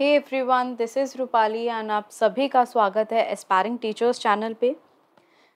hey everyone this is Rupali and आप सभी का स्वागत है एस्पायरिंग टीचर्स चैनल पे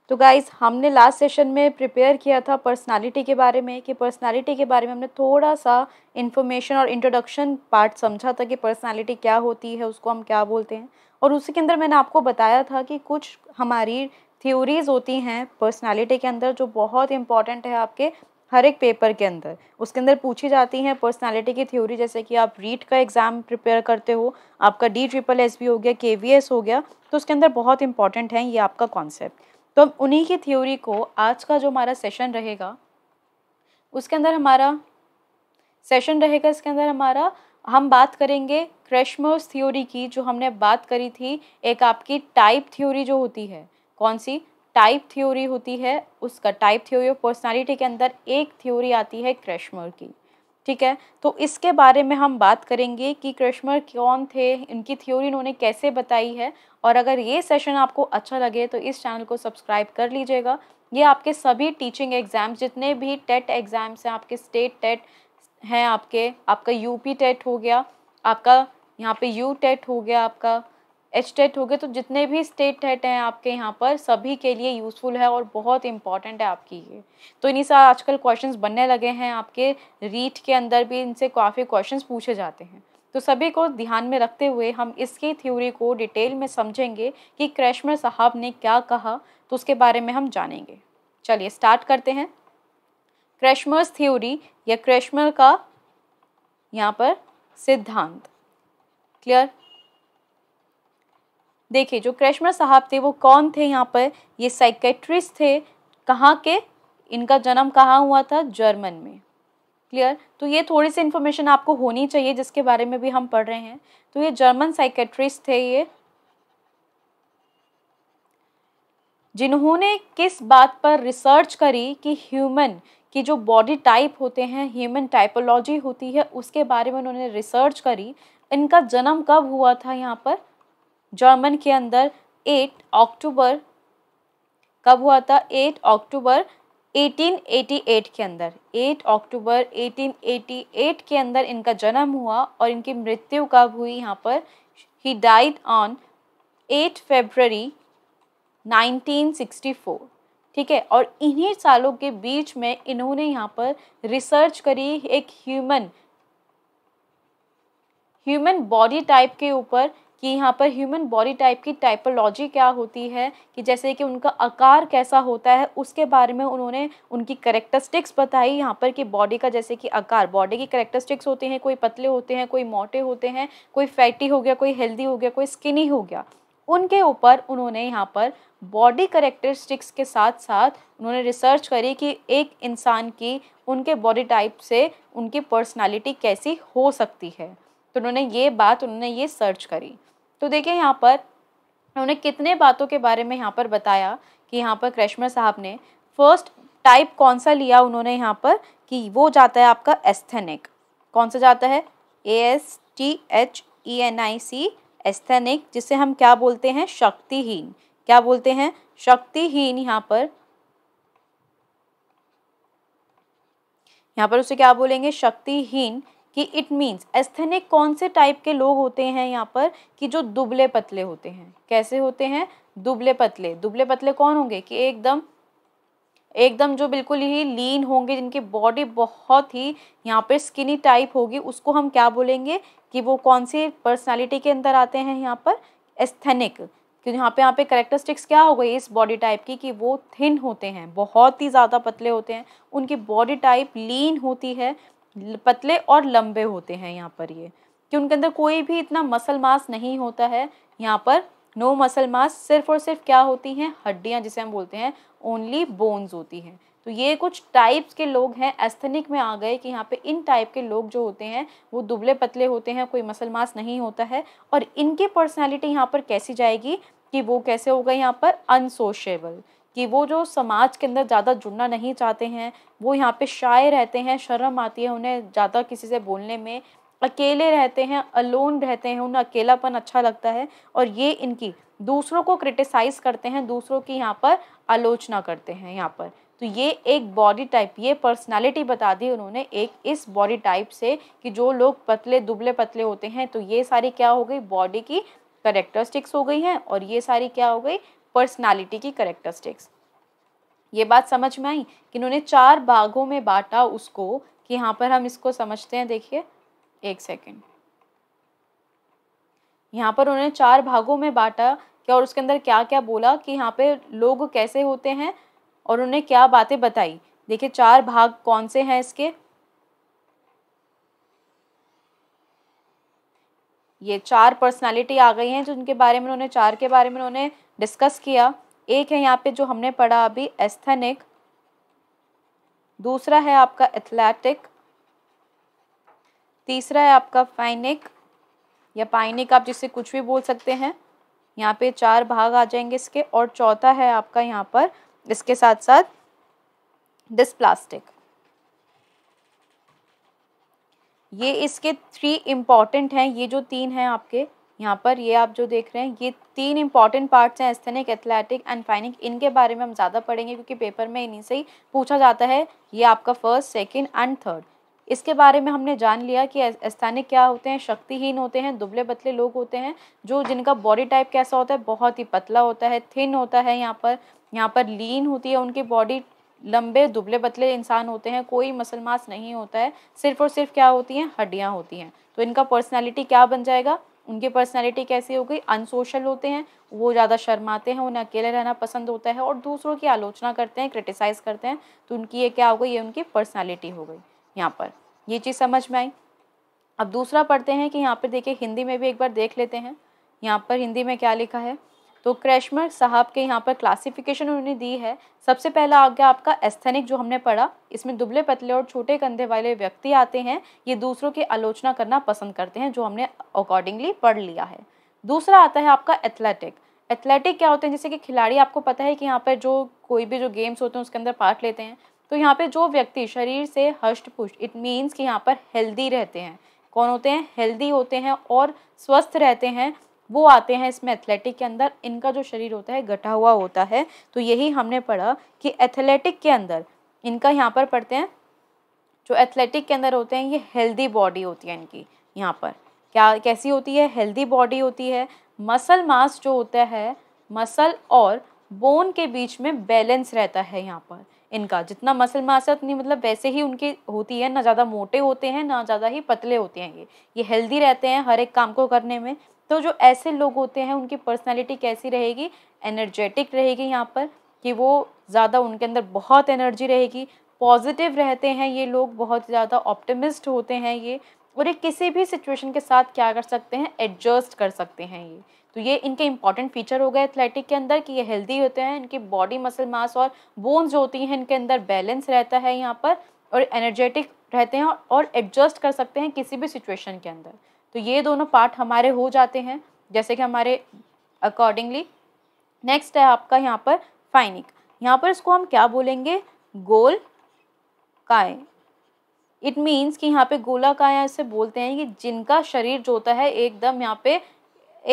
तो गाइस हमने लास्ट सेशन में प्रिपेयर किया था पर्सनालिटी के बारे में कि पर्सनालिटी के बारे में हमने थोड़ा सा इन्फॉर्मेशन और इंट्रोडक्शन पार्ट समझा था कि पर्सनालिटी क्या होती है उसको हम क्या बोलते हैं और उसी के अंदर मैंने आपको बताया था कि कुछ हमारी थ्योरीज़ होती हैं पर्सनालिटी के अंदर जो बहुत इंपॉर्टेंट है आपके हर एक पेपर के अंदर उसके अंदर पूछी जाती हैं पर्सनालिटी की थ्योरी जैसे कि आप रीट का एग्ज़ाम प्रिपेयर करते हो आपका डी ट्रिपल एस हो गया के वी एस हो गया तो उसके अंदर बहुत इंपॉर्टेंट है ये आपका कॉन्सेप्ट तो उन्हीं की थ्योरी को आज का जो हमारा सेशन रहेगा उसके अंदर हमारा सेशन रहेगा इसके अंदर हमारा हम बात करेंगे क्रेशमर्स थ्योरी की जो हमने बात करी थी एक आपकी टाइप थ्योरी जो होती है कौन सी टाइप थ्योरी होती है उसका टाइप थ्योरी ऑफ पर्सनालिटी के अंदर एक थ्योरी आती है क्रैशमर की ठीक है तो इसके बारे में हम बात करेंगे कि क्रैशमर कौन थे इनकी थ्योरी इन्होंने कैसे बताई है और अगर ये सेशन आपको अच्छा लगे तो इस चैनल को सब्सक्राइब कर लीजिएगा ये आपके सभी टीचिंग एग्ज़ाम्स जितने भी टेट एग्ज़ाम्स हैं आपके स्टेट टेट हैं आपके आपका यूपी टेट हो गया आपका यहाँ पे यू टेट e हो गया आपका एच टेट हो गए तो जितने भी स्टेट टेट हैं आपके यहाँ पर सभी के लिए यूज़फुल है और बहुत इंपॉर्टेंट है आपकी ये तो इन्हीं से आजकल क्वेश्चंस बनने लगे हैं आपके रीट के अंदर भी इनसे काफ़ी क्वेश्चंस पूछे जाते हैं तो सभी को ध्यान में रखते हुए हम इसकी थ्योरी को डिटेल में समझेंगे कि क्रैशमर साहब ने क्या कहा तो उसके बारे में हम जानेंगे चलिए स्टार्ट करते हैं क्रैशमर्स थ्योरी या क्रैशमर का यहाँ पर सिद्धांत क्लियर देखिए जो क्रेशमर साहब थे वो कौन थे यहाँ पर ये साइकेट्रिस्ट थे कहाँ के इनका जन्म कहाँ हुआ था जर्मन में क्लियर तो ये थोड़ी सी इन्फॉर्मेशन आपको होनी चाहिए जिसके बारे में भी हम पढ़ रहे हैं तो ये जर्मन साइकेट्रिस्ट थे ये जिन्होंने किस बात पर रिसर्च करी कि ह्यूमन की जो बॉडी टाइप होते हैं ह्यूमन टाइपोलॉजी होती है उसके बारे में उन्होंने रिसर्च करी इनका जन्म कब हुआ था यहाँ पर जर्मन के अंदर 8 अक्टूबर कब हुआ था 8 अक्टूबर 1888 के अंदर 8 अक्टूबर 1888 के अंदर इनका जन्म हुआ और इनकी मृत्यु कब हुई यहाँ पर ही डाइड ऑन 8 फेबररी 1964 ठीक है और इन्हीं सालों के बीच में इन्होंने यहाँ पर रिसर्च करी एक ह्यूमन ह्यूमन बॉडी टाइप के ऊपर कि यहाँ पर ह्यूमन बॉडी टाइप की टाइपोलॉजी क्या होती है कि जैसे कि उनका आकार कैसा होता है उसके बारे में उन्होंने उनकी करेक्टरिस्टिक्स बताई यहाँ पर कि बॉडी का जैसे कि आकार बॉडी की करेक्टरिस्टिक्स होते हैं कोई पतले होते हैं कोई मोटे होते हैं कोई फैटी हो गया कोई हेल्दी हो गया कोई स्किनी हो गया उनके ऊपर उन्होंने यहाँ पर बॉडी करेक्टरिस्टिक्स के साथ साथ उन्होंने रिसर्च करी कि एक इंसान की उनके बॉडी टाइप से उनकी पर्सनालिटी कैसी हो सकती है तो उन्होंने ये बात उन्होंने ये सर्च करी तो देखिए यहाँ पर उन्होंने कितने बातों के बारे में यहाँ पर बताया कि यहाँ पर क्रैशमर साहब ने फर्स्ट टाइप कौन सा लिया उन्होंने यहाँ पर कि वो जाता है आपका एस्थेनिक कौन सा जाता है A S T H E N I C asthenic जिसे हम क्या बोलते हैं शक्तिहीन क्या बोलते हैं शक्तिहीन यहाँ पर यहाँ पर उसे क्या बोलेंगे शक्तिहीन कि इट मीन्स एस्थेनिक कौन से टाइप के लोग होते हैं यहाँ पर कि जो दुबले पतले होते हैं कैसे होते हैं दुबले पतले दुबले पतले कौन होंगे कि एकदम एकदम जो बिल्कुल ही लीन होंगे जिनकी बॉडी बहुत ही यहाँ पर स्किनी टाइप होगी उसको हम क्या बोलेंगे कि वो कौन सी पर्सनालिटी के अंदर आते हैं यहाँ पर एस्थेनिक क्योंकि यहाँ पे यहाँ पे करेक्टरिस्टिक्स क्या हो गई इस बॉडी टाइप की कि वो थिन होते हैं बहुत ही ज़्यादा पतले होते हैं उनकी बॉडी टाइप लीन होती है पतले और लंबे होते हैं यहाँ पर ये कि उनके अंदर कोई भी इतना मसल मास नहीं होता है यहाँ पर नो मसल मास सिर्फ और सिर्फ क्या होती हैं हड्डियाँ जिसे हम बोलते हैं ओनली बोन्स होती हैं तो ये कुछ टाइप्स के लोग हैं एस्थेनिक में आ गए कि यहाँ पे इन टाइप के लोग जो होते हैं वो दुबले पतले होते हैं कोई मसल मास नहीं होता है और इनकी पर्सनैलिटी यहाँ पर कैसी जाएगी कि वो कैसे होगा यहाँ पर अनसोशेबल कि वो जो समाज के अंदर ज़्यादा जुड़ना नहीं चाहते हैं वो यहाँ पे शाये रहते हैं शर्म आती है उन्हें ज़्यादा किसी से बोलने में अकेले रहते हैं अलोन रहते हैं उन्हें अकेलापन अच्छा लगता है और ये इनकी दूसरों को क्रिटिसाइज करते हैं दूसरों की यहाँ पर आलोचना करते हैं यहाँ पर तो ये एक बॉडी टाइप ये पर्सनालिटी बता दी उन्होंने एक इस बॉडी टाइप से कि जो लोग पतले दुबले पतले होते हैं तो ये सारी क्या हो गई बॉडी की करेक्टरिस्टिक्स हो गई हैं और ये सारी क्या हो गई पर्सनालिटी की करेक्टरिस्टिक्स ये बात समझ में आई कि इन्होंने चार भागों में बांटा उसको कि यहाँ पर हम इसको समझते हैं देखिए एक सेकेंड यहाँ पर उन्होंने चार भागों में बांटा क्या और उसके अंदर क्या क्या बोला कि यहाँ पे लोग कैसे होते हैं और उन्हें क्या बातें बताई देखिए चार भाग कौन से हैं इसके ये चार पर्सनालिटी आ गई हैं जिनके बारे में उन्होंने चार के बारे में उन्होंने डिस्कस किया एक है यहाँ पे जो हमने पढ़ा अभी एस्थेनिक दूसरा है आपका एथलेटिक तीसरा है आपका फाइनिक या पाइनिक आप जिसे कुछ भी बोल सकते हैं यहाँ पे चार भाग आ जाएंगे इसके और चौथा है आपका यहाँ पर इसके साथ साथ डिस्प्लास्टिक ये इसके थ्री इम्पॉर्टेंट हैं ये जो तीन हैं आपके यहाँ पर ये आप जो देख रहे हैं ये तीन इंपॉर्टेंट पार्ट्स हैं एस्थेनिक एथलेटिक एंड फाइनिक इनके बारे में हम ज़्यादा पढ़ेंगे क्योंकि पेपर में इन्हीं से ही पूछा जाता है ये आपका फर्स्ट सेकेंड एंड थर्ड इसके बारे में हमने जान लिया कि स्थानिक क्या होते हैं शक्तिहीन होते हैं दुबले पतले लोग होते हैं जो जिनका बॉडी टाइप कैसा होता है बहुत ही पतला होता है थिन होता है यहाँ पर यहाँ पर लीन होती है उनकी बॉडी लंबे दुबले पतले इंसान होते हैं कोई मसल मास नहीं होता है सिर्फ और सिर्फ क्या होती हैं हड्डियाँ होती हैं तो इनका पर्सनैलिटी क्या बन जाएगा उनकी पर्सनैलिटी कैसी हो गई अनसोशल होते हैं वो ज़्यादा शर्माते हैं उन्हें अकेले रहना पसंद होता है और दूसरों की आलोचना करते हैं क्रिटिसाइज़ करते हैं तो उनकी ये क्या हो गई ये उनकी पर्सनैलिटी हो गई यहाँ पर ये चीज़ समझ में आई अब दूसरा पढ़ते हैं कि यहाँ पर देखिए हिंदी में भी एक बार देख लेते हैं यहाँ पर हिंदी में क्या लिखा है तो क्रेशमर साहब के यहाँ पर क्लासिफिकेशन उन्होंने दी है सबसे पहला आ गया आपका एस्थेनिक जो हमने पढ़ा इसमें दुबले पतले और छोटे कंधे वाले व्यक्ति आते हैं ये दूसरों की आलोचना करना पसंद करते हैं जो हमने अकॉर्डिंगली पढ़ लिया है दूसरा आता है आपका एथलेटिक एथलेटिक क्या होते हैं जैसे कि खिलाड़ी आपको पता है कि यहाँ पर जो कोई भी जो गेम्स होते हैं उसके अंदर पार्ट लेते हैं तो यहाँ पर जो व्यक्ति शरीर से हष्ट पुष्ट इट मीन्स कि यहाँ पर हेल्दी रहते हैं कौन होते हैं हेल्दी होते हैं और स्वस्थ रहते हैं वो आते हैं इसमें एथलेटिक के अंदर इनका जो शरीर होता है घटा हुआ होता है तो यही हमने पढ़ा कि एथलेटिक के अंदर इनका यहाँ पर पढ़ते हैं जो एथलेटिक के अंदर होते हैं ये हेल्दी बॉडी होती है इनकी यहाँ पर क्या कैसी होती है हेल्दी बॉडी होती है मसल मास जो होता है मसल और बोन के बीच में बैलेंस रहता है यहाँ पर इनका जितना मसल मास है उतनी मतलब वैसे ही उनकी होती है ना ज़्यादा मोटे होते हैं ना ज़्यादा ही पतले होते हैं ये ये हेल्दी रहते हैं हर एक काम को करने में तो जो ऐसे लोग होते हैं उनकी पर्सनैलिटी कैसी रहेगी एनर्जेटिक रहेगी यहाँ पर कि वो ज़्यादा उनके अंदर बहुत एनर्जी रहेगी पॉजिटिव रहते हैं ये लोग बहुत ज़्यादा ऑप्टिमिस्ट होते हैं ये और ये किसी भी सिचुएशन के साथ क्या कर सकते हैं एडजस्ट कर सकते हैं ये तो ये इनके इंपॉर्टेंट फीचर हो गए एथलेटिक के अंदर कि ये हेल्दी होते हैं इनकी बॉडी मसल मास और बोन्स जो होती हैं इनके अंदर बैलेंस रहता है यहाँ पर और एनर्जेटिक रहते हैं और एडजस्ट कर सकते हैं किसी भी सिचुएशन के अंदर तो ये दोनों पार्ट हमारे हो जाते हैं जैसे कि हमारे अकॉर्डिंगली नेक्स्ट है आपका यहाँ पर फाइनिक यहाँ पर इसको हम क्या बोलेंगे गोल काय इट मीन्स कि यहाँ पे गोला काया ऐसे बोलते हैं कि जिनका शरीर जो होता है एकदम यहाँ पे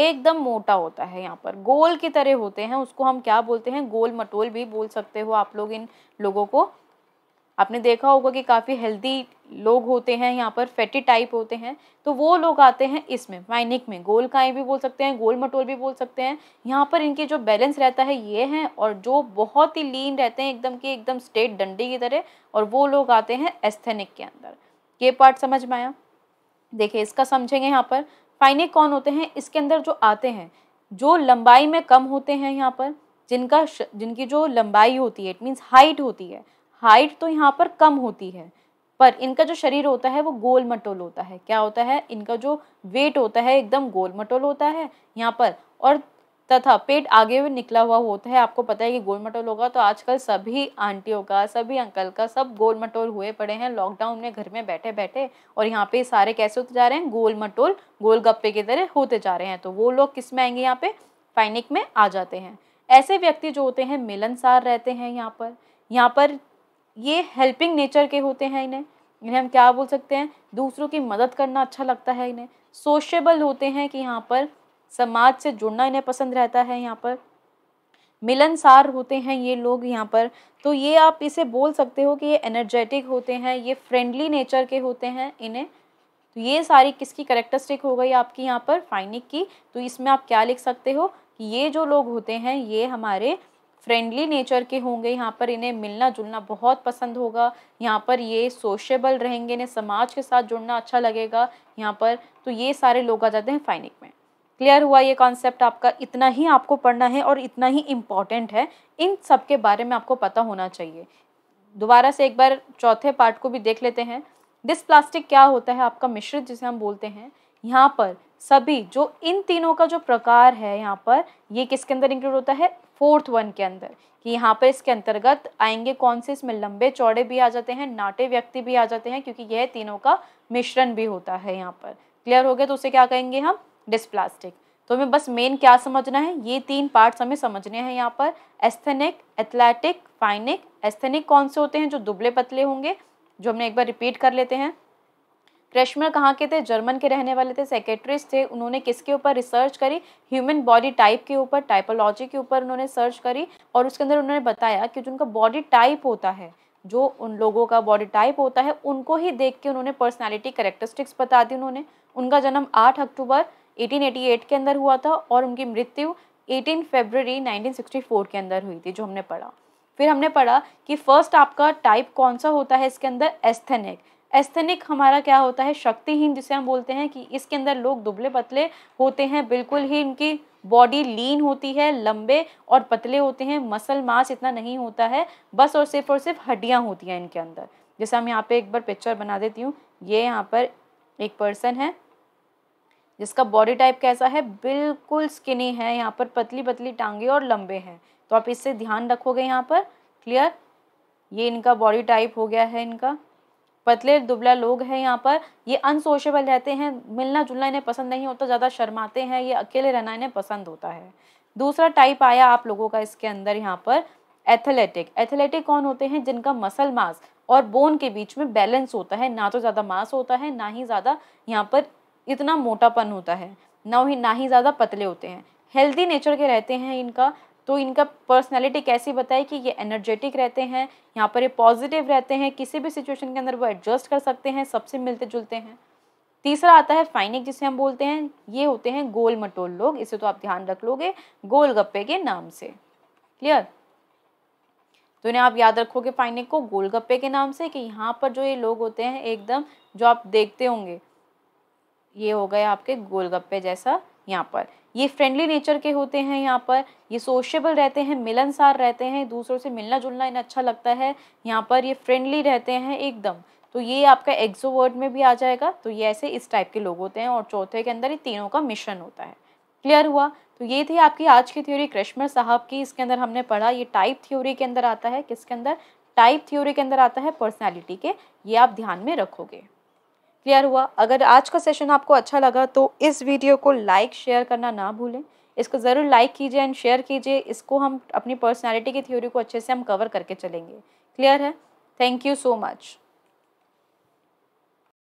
एकदम मोटा होता है यहाँ पर गोल की तरह होते हैं उसको हम क्या बोलते हैं गोल मटोल भी बोल सकते हो आप लोग इन लोगों को आपने देखा होगा कि काफ़ी हेल्दी लोग होते हैं यहाँ पर फैटी टाइप होते हैं तो वो लोग आते हैं इसमें माइनिक में गोल काएँ भी बोल सकते हैं गोल मटोल भी बोल सकते हैं यहाँ पर इनकी जो बैलेंस रहता है ये हैं और जो बहुत ही लीन रहते हैं एकदम के एकदम स्ट्रेट डंडी की तरह और वो लोग आते हैं एस्थेनिक के अंदर ये पार्ट समझ में आया देखिए इसका समझेंगे यहाँ पर फाइनिक कौन होते हैं इसके अंदर जो आते हैं जो लंबाई में कम होते हैं यहाँ पर जिनका जिनकी जो लंबाई होती है इट मीन्स हाइट होती है हाइट तो यहाँ पर कम होती है पर इनका जो शरीर होता है वो गोल मटोल होता है क्या होता है इनका जो वेट होता है एकदम गोल मटोल होता है यहाँ पर और तथा पेट आगे हुए निकला हुआ होता है आपको पता है कि गोल मटोल होगा तो आजकल सभी आंटियों का सभी अंकल का सब गोल मटोल हुए पड़े हैं लॉकडाउन में घर में बैठे बैठे और यहाँ पे सारे कैसे होते जा रहे हैं गोल मटोल गोल गप्पे की तरह होते जा रहे हैं तो वो लोग किस में आएंगे यहाँ पे फाइनिक में आ जाते हैं ऐसे व्यक्ति जो होते हैं मिलनसार रहते हैं यहाँ पर यहाँ पर ये हेल्पिंग नेचर के होते हैं इन्हें इन्हें हम क्या बोल सकते हैं दूसरों की मदद करना अच्छा लगता है इन्हें सोशेबल होते हैं कि यहाँ पर समाज से जुड़ना इन्हें पसंद रहता है यहाँ पर मिलनसार होते हैं ये लोग यहाँ पर तो ये आप इसे बोल सकते हो कि ये एनर्जेटिक होते हैं ये फ्रेंडली नेचर के होते हैं इन्हें तो ये सारी किसकी करेक्टरिस्टिक हो गई आपकी यहाँ पर फाइनिक की तो इसमें आप क्या लिख सकते हो कि ये जो लोग होते हैं ये हमारे फ्रेंडली नेचर के होंगे यहाँ पर इन्हें मिलना जुलना बहुत पसंद होगा यहाँ पर ये सोशेबल रहेंगे इन्हें समाज के साथ जुड़ना अच्छा लगेगा यहाँ पर तो ये सारे लोग आ जाते हैं फाइनिक में क्लियर हुआ ये कॉन्सेप्ट आपका इतना ही आपको पढ़ना है और इतना ही इम्पॉर्टेंट है इन सब के बारे में आपको पता होना चाहिए दोबारा से एक बार चौथे पार्ट को भी देख लेते हैं डिस प्लास्टिक क्या होता है आपका मिश्रित जिसे हम बोलते हैं यहाँ पर सभी जो इन तीनों का जो प्रकार है यहाँ पर ये किसके अंदर इंक्लूड होता है फोर्थ वन के अंदर कि यहाँ पर इसके अंतर्गत आएंगे कौन से इसमें लंबे चौड़े भी आ जाते हैं नाटे व्यक्ति भी आ जाते हैं क्योंकि यह तीनों का मिश्रण भी होता है यहाँ पर क्लियर हो गया तो उसे क्या कहेंगे हम डिस्प्लास्टिक तो हमें बस मेन क्या समझना है ये तीन पार्ट्स हमें समझने हैं यहाँ पर एस्थेनिक एथलेटिक फाइनिक एस्थेनिक कौन से होते हैं जो दुबले पतले होंगे जो हमने एक बार रिपीट कर लेते हैं क्रेशमर कहाँ के थे जर्मन के रहने वाले थे सेक्रेटरीज थे उन्होंने किसके ऊपर रिसर्च करी ह्यूमन बॉडी टाइप के ऊपर टाइपोलॉजी के ऊपर उन्होंने सर्च करी और उसके अंदर उन्होंने बताया कि जो उनका बॉडी टाइप होता है जो उन लोगों का बॉडी टाइप होता है उनको ही देख के उन्होंने पर्सनैलिटी करेक्टरिस्टिक्स बता दी उन्होंने उनका जन्म आठ अक्टूबर एटीन के अंदर हुआ था और उनकी मृत्यु एटीन फेबररी नाइनटीन के अंदर हुई थी जो हमने पढ़ा फिर हमने पढ़ा कि फर्स्ट आपका टाइप कौन सा होता है इसके अंदर एस्थेनिक एस्थेनिक हमारा क्या होता है शक्तिहीन जिसे हम बोलते हैं कि इसके अंदर लोग दुबले पतले होते हैं बिल्कुल ही इनकी बॉडी लीन होती है लंबे और पतले होते हैं मसल मास इतना नहीं होता है बस और सिर्फ और सिर्फ हड्डियाँ होती हैं इनके अंदर जैसे हम यहाँ पे एक बार पिक्चर बना देती हूँ ये यहाँ पर एक पर्सन है जिसका बॉडी टाइप कैसा है बिल्कुल स्किनी है यहाँ पर पतली पतली टांगे और लंबे हैं तो आप इससे ध्यान रखोगे यहाँ पर क्लियर ये इनका बॉडी टाइप हो गया है इनका पतले दुबला लोग हैं यहाँ पर ये अनसोशेबल रहते हैं मिलना जुलना इन्हें पसंद नहीं होता ज़्यादा शर्माते हैं ये अकेले रहना इन्हें पसंद होता है दूसरा टाइप आया आप लोगों का इसके अंदर यहाँ पर एथलेटिक एथलेटिक कौन होते हैं जिनका मसल मास और बोन के बीच में बैलेंस होता है ना तो ज़्यादा मास होता है ना ही ज़्यादा यहाँ पर इतना मोटापन होता है ना ही ना ही ज़्यादा पतले होते हैं हेल्दी नेचर के रहते हैं इनका तो इनका पर्सनैलिटी कैसी बताई कि ये एनर्जेटिक रहते हैं यहाँ पर ये पॉजिटिव रहते हैं किसी भी सिचुएशन के अंदर वो एडजस्ट कर सकते हैं सबसे मिलते जुलते हैं तीसरा आता है फाइनिक जिसे हम बोलते हैं ये होते हैं गोल मटोल लोग इसे तो आप ध्यान रख लोगे गोल गप्पे के नाम से क्लियर तो इन्हें आप याद रखोगे फाइनिक को गोल गप्पे के नाम से कि यहाँ पर जो ये लोग होते हैं एकदम जो आप देखते होंगे ये हो गए आपके गोलगप्पे जैसा यहाँ पर ये फ्रेंडली नेचर के होते हैं यहाँ पर ये सोशेबल रहते हैं मिलनसार रहते हैं दूसरों से मिलना जुलना इन्हें अच्छा लगता है यहाँ पर ये फ्रेंडली रहते हैं एकदम तो ये आपका वर्ड में भी आ जाएगा तो ये ऐसे इस टाइप के लोग होते हैं और चौथे के अंदर ये तीनों का मिशन होता है क्लियर हुआ तो ये थी आपकी आज की थ्योरी क्रिश्मर साहब की इसके अंदर हमने पढ़ा ये टाइप थ्योरी के अंदर आता है किसके अंदर टाइप थ्योरी के अंदर आता है पर्सनैलिटी के ये आप ध्यान में रखोगे क्लियर हुआ अगर आज का सेशन आपको अच्छा लगा तो इस वीडियो को लाइक शेयर करना ना भूलें इसको ज़रूर लाइक कीजिए एंड शेयर कीजिए इसको हम अपनी पर्सनालिटी की थ्योरी को अच्छे से हम कवर करके चलेंगे क्लियर है थैंक यू सो मच